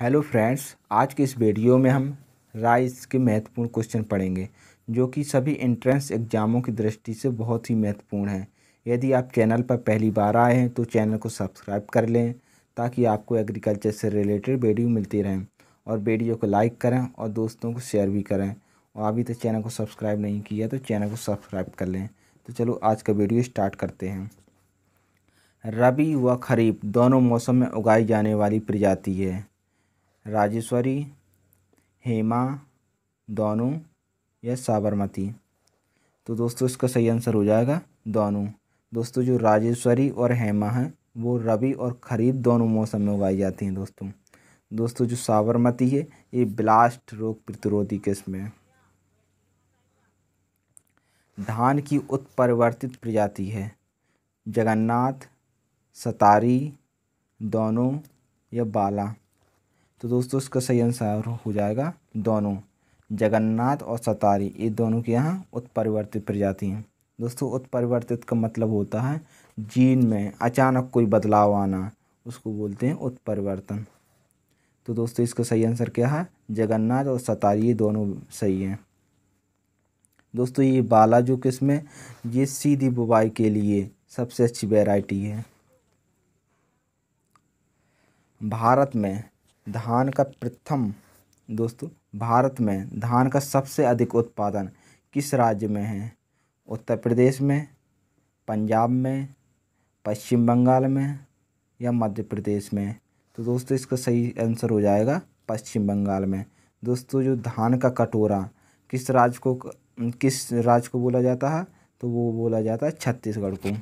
hello friends आज के इस वीडियो में हम राइस के महत्वपूर्ण क्वेश्चन पढ़ेंगे जो कि सभी एंट्रेंस एग्ज़ामों की दृष्टि से बहुत ही महत्वपूर्ण है यदि आप चैनल पर पहली बार आए हैं तो चैनल को सब्सक्राइब कर लें ताकि आपको एग्रीकल्चर से रिलेटेड वीडियो मिलती रहें और वीडियो को लाइक करें और दोस्तों को शेयर भी करें और अभी तक चैनल को सब्सक्राइब नहीं किया तो चैनल को सब्सक्राइब कर लें तो चलो आज का वीडियो स्टार्ट करते हैं रबी व खरीफ दोनों मौसम में उगाई जाने वाली प्रजाति है राजेश्वरी हेमा दोनों या साबरमती तो दोस्तों इसका सही आंसर हो जाएगा दोनों दोस्तों जो राजेश्वरी और हेमा हैं वो रबी और खरीफ दोनों मौसम में उगाई जाती हैं दोस्तों दोस्तों जो साबरमती है ये ब्लास्ट रोग प्रतिरोधी किस्म है धान की उत्परिवर्तित प्रजाति है जगन्नाथ सतारी दोनों या बाला तो दोस्तों इसका सही आंसर हो जाएगा दोनों जगन्नाथ और सतारी ये दोनों के यहाँ उत्परिवर्तित प्रजाति हैं दोस्तों उत्परिवर्तित का मतलब होता है जीन में अचानक कोई बदलाव आना उसको बोलते हैं उत्परिवर्तन तो दोस्तों इसका सही आंसर क्या है जगन्नाथ और सतारी ये दोनों सही हैं दोस्तों ये बाला जो किस्में ये सीधी बुवाई के लिए सबसे अच्छी वेराइटी है भारत में धान का प्रथम दोस्तों भारत में धान का सबसे अधिक उत्पादन किस राज्य में है उत्तर प्रदेश में पंजाब में पश्चिम बंगाल में या मध्य प्रदेश में तो दोस्तों इसका सही आंसर हो जाएगा पश्चिम बंगाल में दोस्तों जो धान का कटोरा किस राज्य को किस राज्य को बोला जाता है तो वो बोला जाता है छत्तीसगढ़ को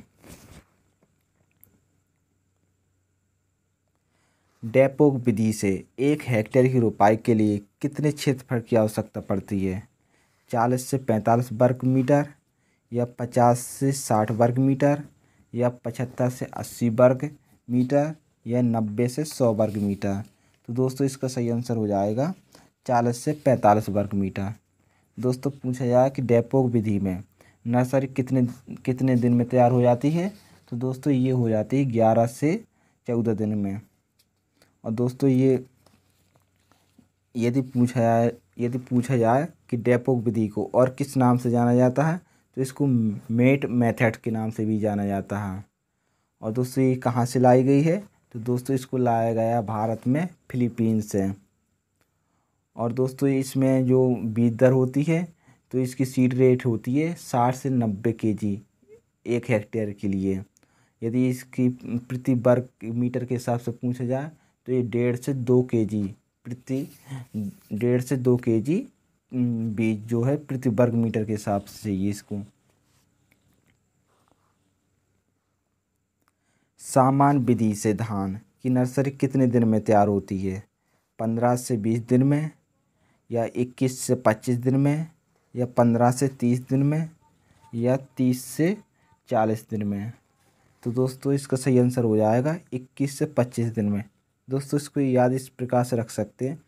डेपोक विधि से एक हेक्टेयर की रोपाई के लिए कितने क्षेत्रफल की आवश्यकता पड़ती है चालीस से पैंतालीस वर्ग मीटर या पचास से साठ वर्ग मीटर या पचहत्तर से अस्सी वर्ग मीटर या नब्बे से सौ वर्ग मीटर तो दोस्तों इसका सही आंसर हो जाएगा चालीस से पैंतालीस वर्ग मीटर दोस्तों पूछा जाए कि डेपोक विधि में नर्सरी कितने कितने दिन में तैयार हो जाती है तो दोस्तों ये हो जाती है ग्यारह से चौदह दिन में और दोस्तों ये यदि पूछा जाए यदि पूछा जाए कि डेपोक विधि को और किस नाम से जाना जाता है तो इसको मेट मेथड के नाम से भी जाना जाता है और दोस्तों ये कहाँ से लाई गई है तो दोस्तों इसको लाया गया भारत में फिलीपीन से और दोस्तों इसमें जो बीज दर होती है तो इसकी सीड रेट होती है साठ से नब्बे के जी एक हेक्टेयर के लिए यदि इसकी प्रति वर्ग मीटर के हिसाब से पूछा जाए तो ये डेढ़ से दो के जी प्रति डेढ़ से दो के जी बीज जो है प्रति वर्ग मीटर के हिसाब से चाहिए इसको सामान विधि से धान की नर्सरी कितने दिन में तैयार होती है पंद्रह से बीस दिन में या इक्कीस से पच्चीस दिन में या पंद्रह से तीस दिन में या तीस से चालीस दिन में तो दोस्तों इसका सही आंसर हो जाएगा इक्कीस से पच्चीस दिन में दोस्तों इसको याद इस प्रकार से रख सकते हैं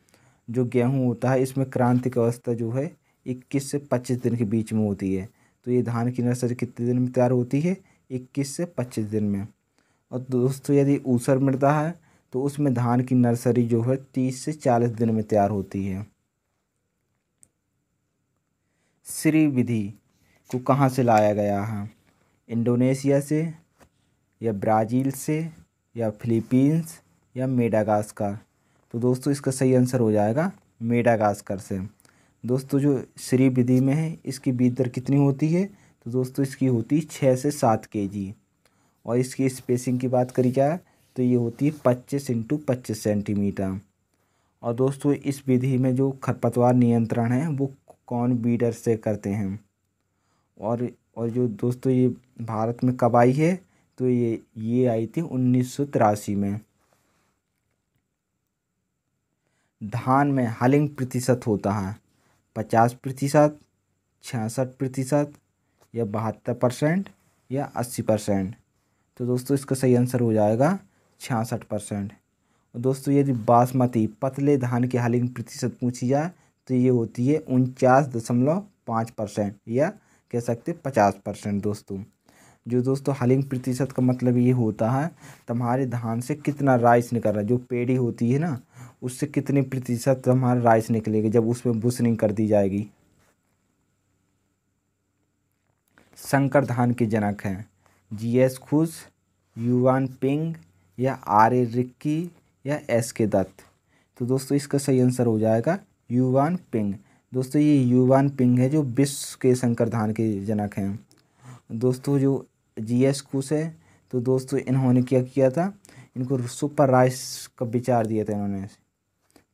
जो गेहूँ होता है इसमें क्रांति की अवस्था जो है इक्कीस से पच्चीस दिन के बीच में होती है तो ये धान की नर्सरी कितने दिन में तैयार होती है इक्कीस से पच्चीस दिन में और दोस्तों यदि ऊसर मृदा है तो उसमें धान की नर्सरी जो है तीस से चालीस दिन में तैयार होती है श्री विधि को कहाँ से लाया गया है इंडोनेशिया से या ब्राज़ील से या फिलीपींस या मेडागास्कर तो दोस्तों इसका सही आंसर हो जाएगा मेडागास्कर से दोस्तों जो श्री विधि में है इसकी बीज दर कितनी होती है तो दोस्तों इसकी होती है छः से सात के जी और इसकी स्पेसिंग की बात करी जाए तो ये होती है पच्चीस इंटू पच्चीस सेंटीमीटर और दोस्तों इस विधि में जो खरपतवार नियंत्रण है वो कौन बीडर से करते हैं और और जो दोस्तों ये भारत में कब आई है तो ये ये आई थी उन्नीस में धान में हलिंग प्रतिशत होता है पचास प्रतिशत छियासठ प्रतिशत या बहत्तर परसेंट या अस्सी परसेंट तो दोस्तों इसका सही आंसर हो जाएगा छियासठ परसेंट और दोस्तों यदि बासमती पतले धान की हलिंग प्रतिशत पूछी जाए तो ये होती है उनचास दशमलव पाँच परसेंट या कह सकते पचास परसेंट दोस्तों जो दोस्तों हलिंग प्रतिशत का मतलब ये होता है तुम्हारे धान से कितना राइस निकल रहा है जो पेड़ी होती है ना उससे कितने प्रतिशत तुम्हारा राइस निकलेगा जब उसमें बुशनिंग कर दी जाएगी शंकर धान के जनक हैं जी एस खुश युवान पिंग या आर ए रिक्की या एस के दत्त तो दोस्तों इसका सही आंसर हो जाएगा युवान पिंग दोस्तों ये युवान पिंग है जो विश्व के शंकर धान के जनक हैं दोस्तों जो जी एस कुश है तो दोस्तों इन्होंने क्या किया था इनको सुपर राइस का विचार दिया था इन्होंने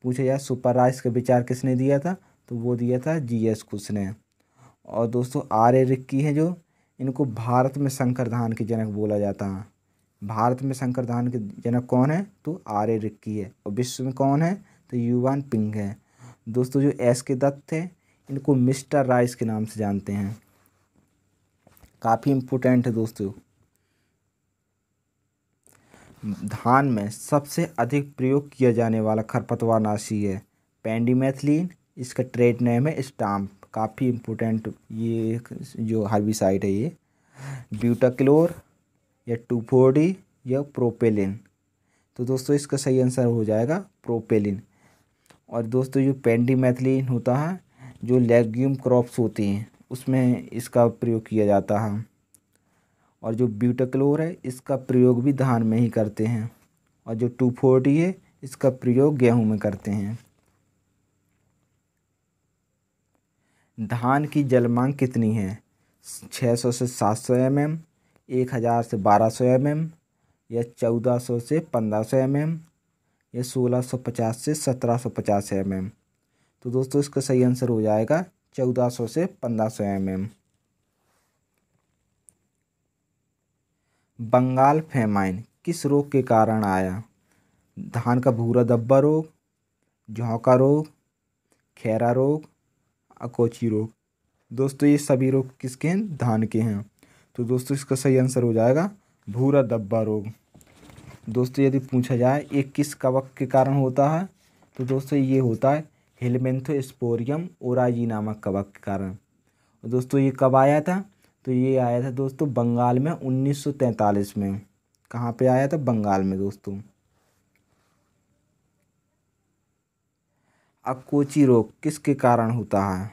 पूछा जाए सुपर राइस का विचार किसने दिया था तो वो दिया था जी एस कुश ने और दोस्तों आर्य रिक्की है जो इनको भारत में शंकर धान के जनक बोला जाता है भारत में शंकर धान के जनक कौन है तो आर्य रिक्की है और विश्व में कौन है तो युवान पिंग है दोस्तों जो एस के दत्त थे इनको मिस्टर राइस के नाम से जानते हैं काफ़ी इम्पोर्टेंट है दोस्तों धान में सबसे अधिक प्रयोग किया जाने वाला खरपतवार नाशी है पेंडीमेथलिन इसका ट्रेड नेम है स्टाम्प काफ़ी इम्पोर्टेंट ये जो हार्बिसाइड है ये ब्यूटाक्लोर या टू या प्रोपेलिन तो दोस्तों इसका सही आंसर हो जाएगा प्रोपेलिन और दोस्तों जो पेंडीमेथलिन होता है जो लेग्यूम क्रॉप्स होती हैं उसमें इसका प्रयोग किया जाता है और जो ब्यूटाक्लोर है इसका प्रयोग भी धान में ही करते हैं और जो टू फोर्टी है इसका प्रयोग गेहूं में करते हैं धान की जल मांग कितनी है 600 से 700 सौ एम एम एक हज़ार से 1200 सौ एम एम या 1400 से 1500 सौ एम एम या 1650 से 1750 सौ एम एम तो दोस्तों इसका सही आंसर हो जाएगा चौदह सौ से पंद्रह सौ एम एम बंगाल फेमाइन किस रोग के कारण आया धान का भूरा दब्बा रोग झोंका रोग खैरा रोग अकोची रोग दोस्तों ये सभी रोग किसके हैं धान के हैं तो दोस्तों इसका सही आंसर हो जाएगा भूरा दब्बा रोग दोस्तों यदि पूछा जाए ये किस कवक के कारण होता है तो दोस्तों ये होता है स्पोरियम ओराजी नामक कवक के कारण दोस्तों ये कब आया था तो ये आया था दोस्तों बंगाल में 1943 में कहाँ पे आया था बंगाल में दोस्तों अब कोची रोग किसके कारण होता है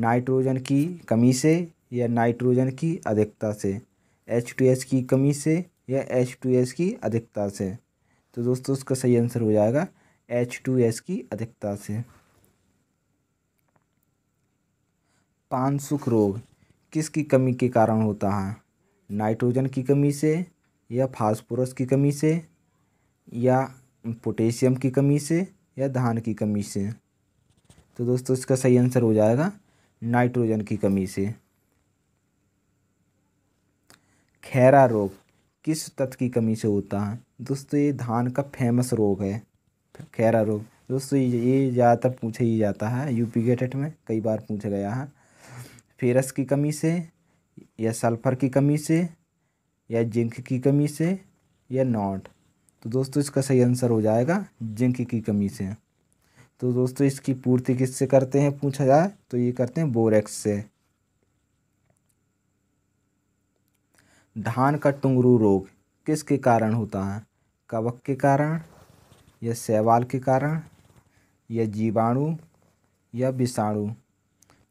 नाइट्रोजन की कमी से या नाइट्रोजन की अधिकता से एच टू एस की कमी से या एच टू एस की अधिकता से तो दोस्तों उसका सही आंसर हो जाएगा एच टू एस की अधिकता से पानसुख रोग किसकी कमी के कारण होता है नाइट्रोजन की कमी से या फास्फोरस की कमी से या पोटेशियम की कमी से या धान की कमी से तो दोस्तों इसका सही आंसर हो जाएगा नाइट्रोजन की कमी से खैरा रोग किस तत्व की कमी से होता है दोस्तों ये धान का फेमस रोग है खैरा रोग दोस्तों ये ज़्यादातर पूछा ही जाता है यूपी टेट में कई बार पूछा गया है फेरस की कमी से या सल्फ़र की कमी से या जिंक की कमी से या नॉट तो दोस्तों इसका सही आंसर हो जाएगा जिंक की कमी से तो दोस्तों इसकी पूर्ति किससे करते हैं पूछा जाए तो ये करते हैं बोरेक्स से धान का टुंगरू रोग किसके कारण होता है कवक के कारण या सेवाल के कारण या जीवाणु या विषाणु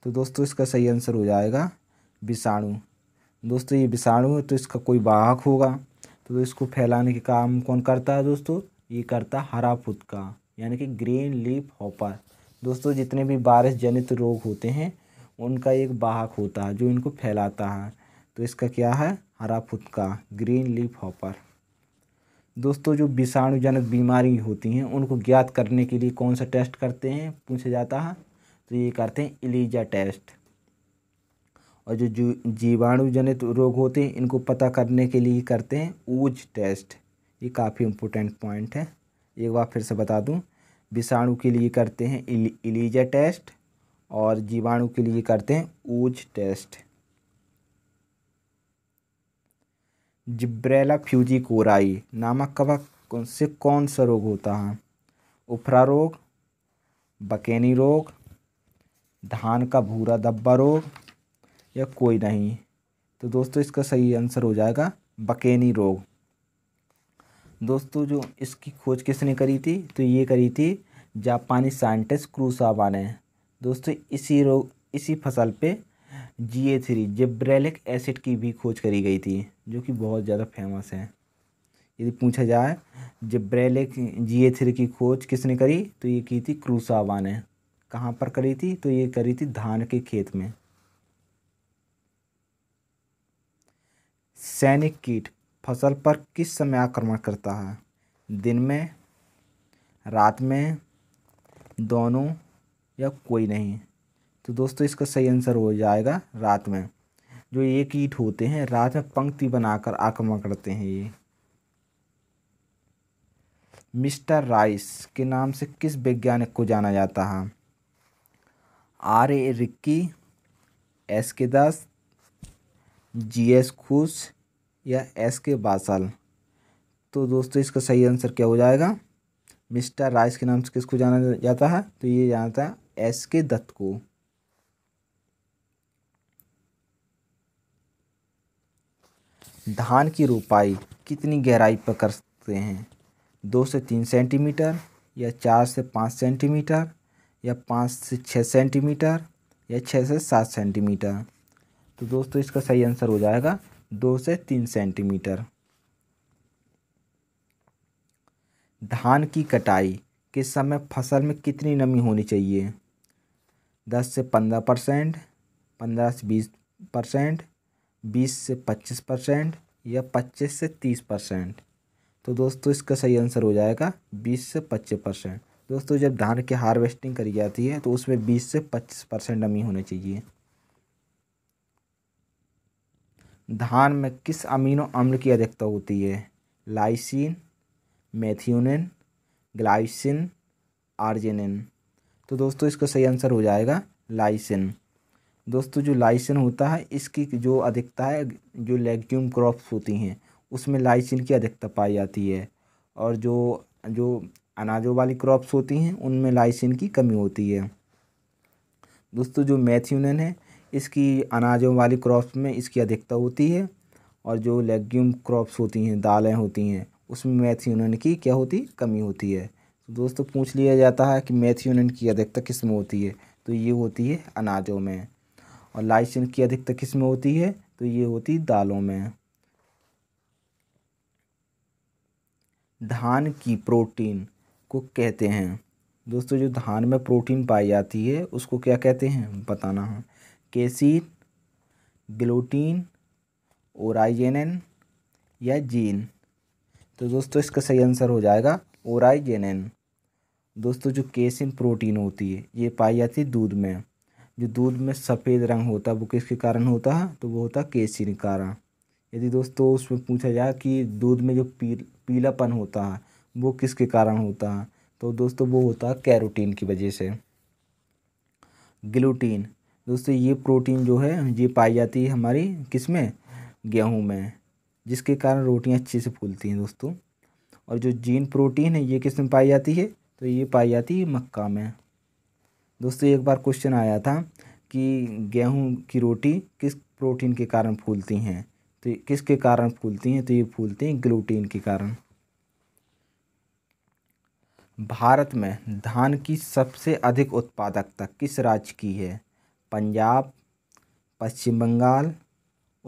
तो दोस्तों इसका सही आंसर हो जाएगा विषाणु दोस्तों ये विषाणु है तो इसका कोई वाहक होगा तो इसको फैलाने के काम कौन करता है दोस्तों ये करता हरा फुदका यानी कि ग्रीन लीफ हॉपर दोस्तों जितने भी बारिश जनित रोग होते हैं उनका एक वाहक होता है जो इनको फैलाता है तो इसका क्या है हरा फुदका ग्रीन लीफ हॉपर दोस्तों जो विषाणुजनक बीमारी होती हैं उनको ज्ञात करने के लिए कौन सा टेस्ट करते हैं पूछा जाता है तो ये करते हैं इलीजा टेस्ट और जो जीवाणु जनित रोग होते हैं इनको पता करने के लिए करते हैं ऊज टेस्ट ये काफ़ी इम्पोर्टेंट पॉइंट है एक बार फिर से बता दूं विषाणु के लिए करते हैं इलीजा टेस्ट और जीवाणु के लिए करते हैं ऊज टेस्ट जिब्रेला फ्यूजी कोराई नामक कवक कौन से कौन सा रोग होता है उफरा रोग बकेनी रोग धान का भूरा दब्बा रोग या कोई नहीं तो दोस्तों इसका सही आंसर हो जाएगा बकेनी रोग दोस्तों जो इसकी खोज किसने करी थी तो ये करी थी जापानी साइंटिस्ट क्रूसावा ने दोस्तों इसी रोग इसी फसल पे G A three gibberellic acid की भी खोज करी गई थी जो कि बहुत ज़्यादा फेमस है यदि पूछा जाए जिब्रेलिक जी ए थ्री की खोज किसने करी तो ये की थी क्रूसावा ने कहाँ पर करी थी तो ये करी थी धान के खेत में सैनिक कीट फसल पर किस समय आक्रमण करता है दिन में रात में दोनों या कोई नहीं तो दोस्तों इसका सही आंसर हो जाएगा रात में जो ये कीट होते हैं रात में पंक्ति बनाकर आक्रमण करते हैं ये मिस्टर राइस के नाम से किस वैज्ञानिक को जाना जाता है आर ए रिक्की एस के दास जी एस खुश या एस के बासल तो दोस्तों इसका सही आंसर क्या हो जाएगा मिस्टर राइस के नाम से किसको जाना जाता है तो ये जाना है एस के दत्त को धान की रोपाई कितनी गहराई पर कर सकते हैं दो से तीन सेंटीमीटर या चार से पाँच सेंटीमीटर या पाँच से छः सेंटीमीटर या छः से सात सेंटीमीटर तो दोस्तों इसका सही आंसर हो जाएगा दो से तीन सेंटीमीटर धान की कटाई के समय फसल में कितनी नमी होनी चाहिए दस से पंद्रह परसेंट पंद्रह से बीस परसेंट बीस से पच्चीस परसेंट या पच्चीस से तीस परसेंट तो दोस्तों इसका सही आंसर हो जाएगा बीस से पच्चीस परसेंट दोस्तों जब धान की हार्वेस्टिंग करी जाती है तो उसमें बीस से पच्चीस परसेंट नमी होनी चाहिए धान में किस अमीनो अम्ल की अधिकता होती है लाइसिन मेथियोन ग्लाइसिन आर्जेनिन तो दोस्तों इसका सही आंसर हो जाएगा लाइसिन दोस्तों जो लाइसिन होता है इसकी जो अधिकता है जो लेग्यूम क्रॉप्स होती हैं उसमें लाइसिन की अधिकता पाई जाती है और जो जो अनाजों वाली क्रॉप्स होती हैं उनमें लाइसिन की कमी होती है दोस्तों जो मैथ्यूनन है इसकी अनाजों वाली क्रॉप्स में इसकी अधिकता होती है और जो लेग्यूम क्रॉप्स होती हैं दालें होती हैं उसमें मैथ्यूनन की क्या होती कमी होती है तो दोस्तों पूछ लिया जाता है कि मैथ्यूनन की अधिकता किस में होती है तो ये होती है अनाजों में और लाइसिन की अधिकता किस में होती है तो ये होती दालों में धान की प्रोटीन को कहते हैं दोस्तों जो धान में प्रोटीन पाई जाती है उसको क्या कहते हैं बताना है केसिन ग्लोटीन ओराइजेनन या जीन तो दोस्तों इसका सही आंसर हो जाएगा ओराइजेनन दोस्तों जो केसिन प्रोटीन होती है ये पाई जाती है दूध में जो दूध में सफ़ेद रंग होता है वो किसके कारण होता है तो वो होता है केसिन कारण यदि दोस्तों उसमें पूछा जाए कि दूध में जो पी पीलापन होता है वो किसके कारण होता है तो दोस्तों वो होता है कैरोटीन की वजह से ग्लूटीन दोस्तों ये प्रोटीन जो है ये पाई जाती है हमारी किस में गेहूँ में जिसके कारण रोटियाँ अच्छे से फूलती हैं दोस्तों और जो जीन प्रोटीन है ये किस में पाई जाती है तो ये पाई जाती है मक्का में दोस्तों एक बार क्वेश्चन आया था कि गेहूँ की रोटी किस प्रोटीन के कारण फूलती हैं तो किसके कारण फूलती हैं तो ये फूलती हैं ग्लूटीन के कारण भारत में धान की सबसे अधिक उत्पादकता किस राज्य की है पंजाब पश्चिम बंगाल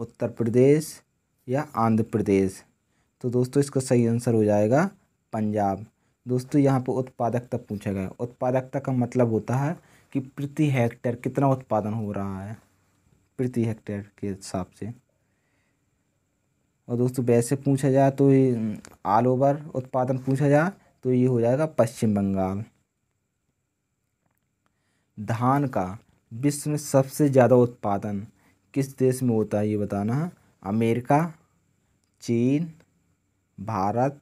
उत्तर प्रदेश या आंध्र प्रदेश तो दोस्तों इसका सही आंसर हो जाएगा पंजाब दोस्तों यहाँ पर उत्पादकता पूछा गया उत्पादकता का मतलब होता है कि प्रति हेक्टेयर कितना उत्पादन हो रहा है प्रति हेक्टेयर के हिसाब से और दोस्तों वैसे पूछा जाए तो ऑल ओवर उत्पादन पूछा जाए तो ये हो जाएगा पश्चिम बंगाल धान का विश्व में सबसे ज़्यादा उत्पादन किस देश में होता है ये बताना है अमेरिका चीन भारत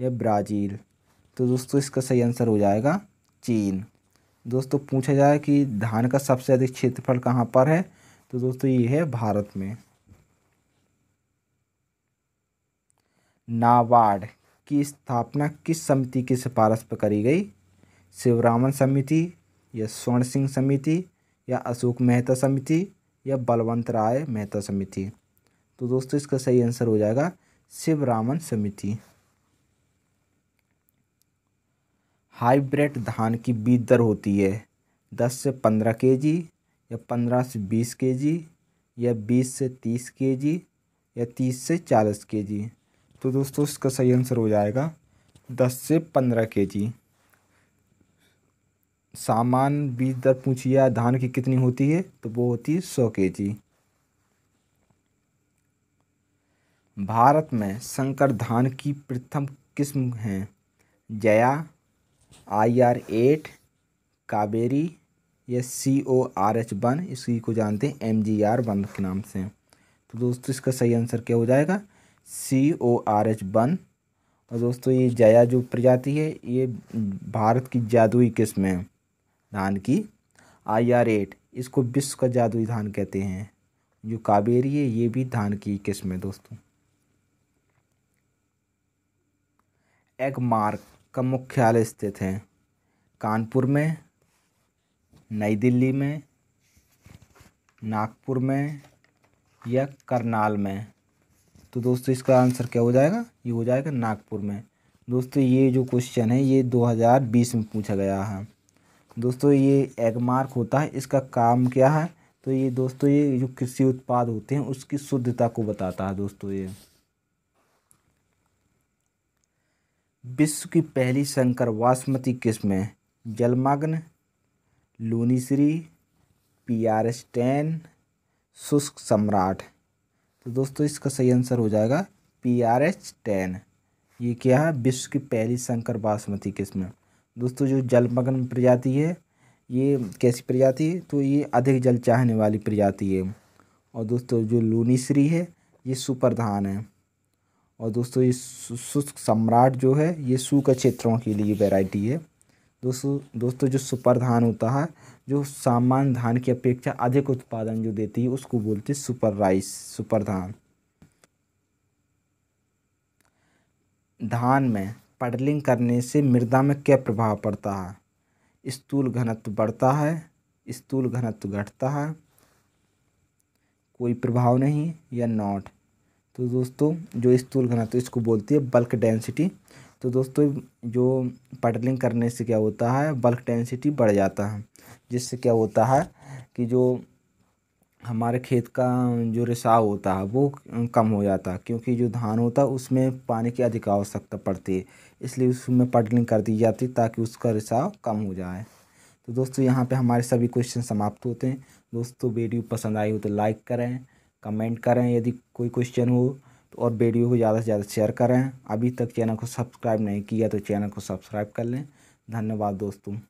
या ब्राज़ील तो दोस्तों इसका सही आंसर हो जाएगा चीन दोस्तों पूछा जाए कि धान का सबसे अधिक क्षेत्रफल कहाँ पर है तो दोस्तों ये है भारत में नाबार्ड की स्थापना किस समिति की सिफारिश पर करी गई शिवरामन समिति या स्वर्ण सिंह समिति या अशोक मेहता समिति या बलवंत राय मेहता समिति तो दोस्तों इसका सही आंसर हो जाएगा शिवरामन समिति हाइब्रिड धान की बीज दर होती है दस से पंद्रह के जी या पंद्रह से बीस के जी या बीस से तीस के जी या तीस से चालीस के जी तो दोस्तों इसका सही आंसर हो जाएगा दस से पंद्रह के जी सामान बीज दर पूछिए धान की कितनी होती है तो वो होती है सौ के जी भारत में संकर धान की प्रथम किस्म हैं Jaya I R eight Kaveri या C O R H one इसी को जानते हैं एम जी आर वन के नाम से तो दोस्तों इसका सही आंसर क्या हो जाएगा सी ओ आर एच बन और दोस्तों ये जया जो प्रजाति है ये भारत की जादुई किस्म है धान की आई आर एट इसको विश्व का जादुई धान कहते हैं जो काबेरी है ये भी धान की किस्म है दोस्तों एगमार्क का मुख्यालय स्थित है कानपुर में नई दिल्ली में नागपुर में या करनाल में तो दोस्तों इसका आंसर क्या हो जाएगा ये हो जाएगा नागपुर में दोस्तों ये जो क्वेश्चन है ये 2020 में पूछा गया है दोस्तों ये एगमार्क होता है इसका काम क्या है तो ये दोस्तों ये जो कृषि उत्पाद होते हैं उसकी शुद्धता को बताता है दोस्तों ये विश्व की पहली शंकर बासमती किस्में जलमग्न Lunishree P R S ten शुष्क सम्राट तो दोस्तों इसका सही आंसर हो जाएगा पी आर एच टेन ये क्या है विश्व की पहली संकर बासमती किस्म दोस्तों जो जलमग्न प्रजाति है ये कैसी प्रजाति है तो ये अधिक जल चाहने वाली प्रजाति है और दोस्तों जो लूनीश्री है ये सुपर धान है और दोस्तों ये शुष्क सम्राट जो है ये सूखा क्षेत्रों के लिए वैरायटी है दोस्तों दोस्तों जो सुपर धान होता है जो सामान्य धान की अपेक्षा अधिक उत्पादन जो देती है उसको बोलते सुपर राइस सुपर धान धान में पडलिंग करने से मृदा में क्या प्रभाव पड़ता है स्थूल घनत्व बढ़ता है स्थूल घनत्व घटता है कोई प्रभाव नहीं या नॉट तो दोस्तों जो स्थूल घनत्व इसको बोलती है बल्क डेंसिटी तो दोस्तों जो पटलिंग करने से क्या होता है बल्क डेंसिटी बढ़ जाता है जिससे क्या होता है कि जो हमारे खेत का जो रिसाव होता है वो कम हो जाता है क्योंकि जो धान होता है उसमें पानी की अधिक आवश्यकता पड़ती है इसलिए उसमें पटलिंग कर दी जाती है ताकि उसका रिसाव कम हो जाए तो दोस्तों यहाँ पे हमारे सभी क्वेश्चन समाप्त होते हैं दोस्तों वीडियो पसंद आई हो तो लाइक करें कमेंट करें यदि कोई क्वेश्चन हो और वीडियो को ज़्यादा से ज़्यादा शेयर करें अभी तक चैनल को सब्सक्राइब नहीं किया तो चैनल को सब्सक्राइब कर लें धन्यवाद दोस्तों